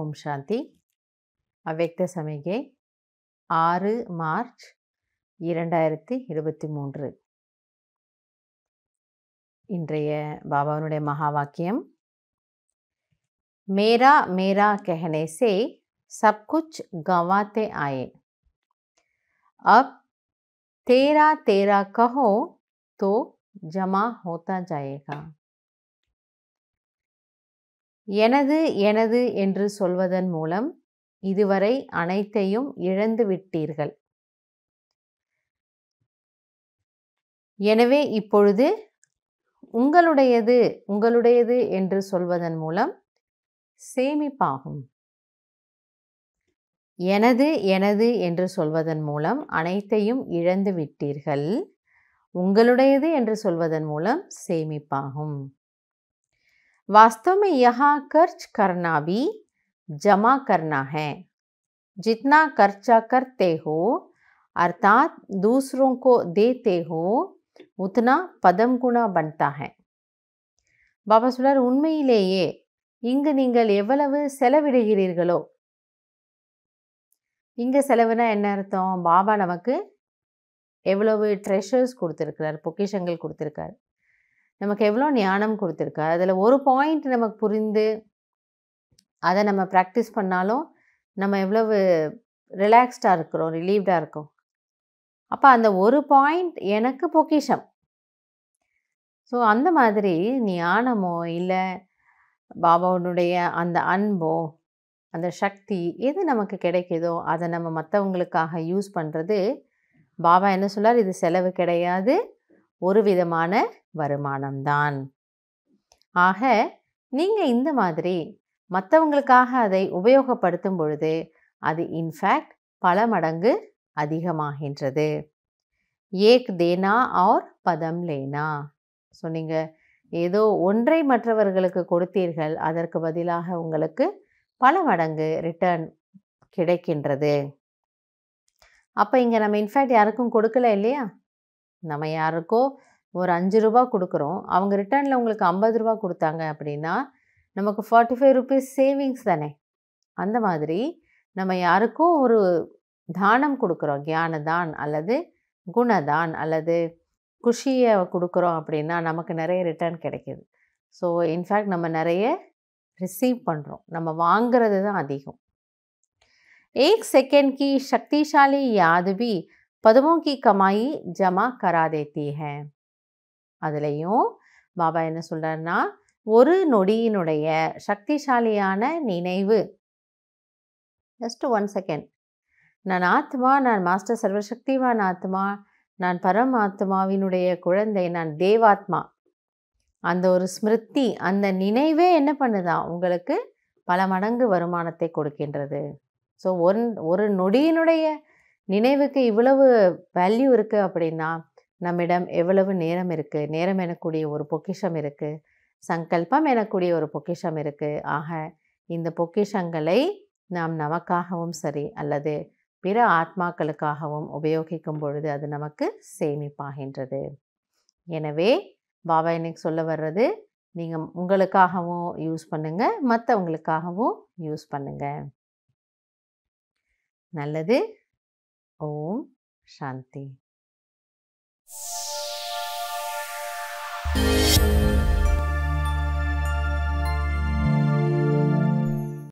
ஓம் சாந்தி அவ்வக்த சமிகை ஆறு மார்ச் இரண்டாயிரத்தி இருபத்தி மூன்று இன்றைய பாபாவினுடைய மகா வாக்கியம் மேரா மேரா கஹனே சே சப் குச் கவாத்தே ஆயே அப் தேரா தேரா கஹோ தோ ஜமா ஹோத்தா ஜாயேகா எனது எனது என்று சொல்வதன் மூலம் இதுவரை அனைத்தையும் இழந்து விட்டீர்கள் எனவே இப்பொழுது உங்களுடையது உங்களுடையது என்று சொல்வதன் மூலம் சேமிப்பாகும் எனது எனது என்று சொல்வதன் மூலம் அனைத்தையும் இழந்து விட்டீர்கள் உங்களுடையது என்று சொல்வதன் மூலம் சேமிப்பாகும் वास्तव में यहाँ खर्च करना भी जमा करना है जितना खर्चा करते हो अर्थात दूसरों को देते हो உத்னா பதம் குணா பண்தாக பாபா சொல்றார் உண்மையிலேயே இங்கு நீங்கள் எவ்வளவு செலவிடுகிறீர்களோ இங்கே செலவுனா என்ன அர்த்தம் பாபா நமக்கு எவ்வளவு ட்ரெஷர்ஸ் கொடுத்துருக்கிறார் பொக்கிஷங்கள் கொடுத்துருக்கார் நமக்கு எவ்வளோ ஞானம் கொடுத்துருக்கா அதில் ஒரு பாயிண்ட் நமக்கு புரிந்து அதை நம்ம ப்ராக்டிஸ் பண்ணாலும் நம்ம எவ்வளவு ரிலாக்ஸ்டாக இருக்கிறோம் ரிலீவ்டாக இருக்கோம் அப்போ அந்த ஒரு பாயிண்ட் எனக்கு பொக்கிஷம் ஸோ அந்த மாதிரி ஞானமோ இல்லை பாபாவுடைய அந்த அன்போ அந்த சக்தி எது நமக்கு கிடைக்குதோ அதை நம்ம மற்றவங்களுக்காக யூஸ் பண்ணுறது பாபா என்ன சொல்கிறார் இது செலவு கிடையாது ஒரு விதமான வருமானம்தான் ஆக நீங்கள் இந்த மாதிரி மற்றவங்களுக்காக அதை உபயோகப்படுத்தும் பொழுது அது இன்ஃபேக்ட் பல மடங்கு அதிகமாகின்றது ஏக் தேனா ஆர் பதம் லேனா ஸோ நீங்கள் ஏதோ ஒன்றை மற்றவர்களுக்கு கொடுத்தீர்கள் அதற்கு பதிலாக உங்களுக்கு பல மடங்கு ரிட்டர்ன் கிடைக்கின்றது அப்போ இங்கே நம்ம இன்ஃபேக்ட் யாருக்கும் கொடுக்கல இல்லையா நம்ம யாருக்கோ ஒரு அஞ்சு ரூபா கொடுக்குறோம் அவங்க ரிட்டர்னில் உங்களுக்கு ஐம்பது ரூபா கொடுத்தாங்க அப்படின்னா நமக்கு ஃபார்ட்டி ஃபைவ் ருபீஸ் சேவிங்ஸ் தானே அந்த மாதிரி நம்ம யாருக்கும் ஒரு தானம் கொடுக்குறோம் கியானதான் அல்லது குணதான் அல்லது குஷியை கொடுக்குறோம் அப்படின்னா நமக்கு நிறைய ரிட்டர்ன் கிடைக்கிது ஸோ இன்ஃபேக்ட் நம்ம நிறைய ரிசீவ் பண்ணுறோம் நம்ம வாங்கிறது தான் அதிகம் एक செகண்ட் கி சக்திசாலி याद पदमों கி கமாயி ஜமா கரா தேத்தி ஹே அதுலேயும் பாபா என்ன சொல்கிறாருன்னா ஒரு நொடியினுடைய சக்திசாலியான நினைவு ஜஸ்ட் ஒன் செகண்ட் நான் ஆத்மா நான் மாஸ்டர் சர்வசக்திவான் ஆத்மா நான் பரமாத்மாவினுடைய குழந்தை நான் தேவாத்மா அந்த ஒரு ஸ்மிருத்தி அந்த நினைவே என்ன பண்ணுதான் உங்களுக்கு பல மடங்கு வருமானத்தை கொடுக்கின்றது ஸோ ஒன் ஒரு நொடியினுடைய நினைவுக்கு இவ்வளவு வேல்யூ இருக்குது அப்படின்னா நம்மிடம் எவ்வளவு நேரம் இருக்குது நேரம் எனக்கூடிய ஒரு பொக்கிஷம் இருக்குது சங்கல்பம் எனக்கூடிய ஒரு பொக்கிஷம் இருக்குது ஆக இந்த பொக்கிஷங்களை நாம் நமக்காகவும் சரி அல்லது பிற ஆத்மாக்களுக்காகவும் உபயோகிக்கும் பொழுது அது நமக்கு சேமிப்பாகின்றது எனவே பாபா இன்னைக்கு சொல்ல வர்றது நீங்கள் உங்களுக்காகவும் யூஸ் பண்ணுங்கள் மற்றவங்களுக்காகவும் யூஸ் பண்ணுங்கள் நல்லது ओम शांति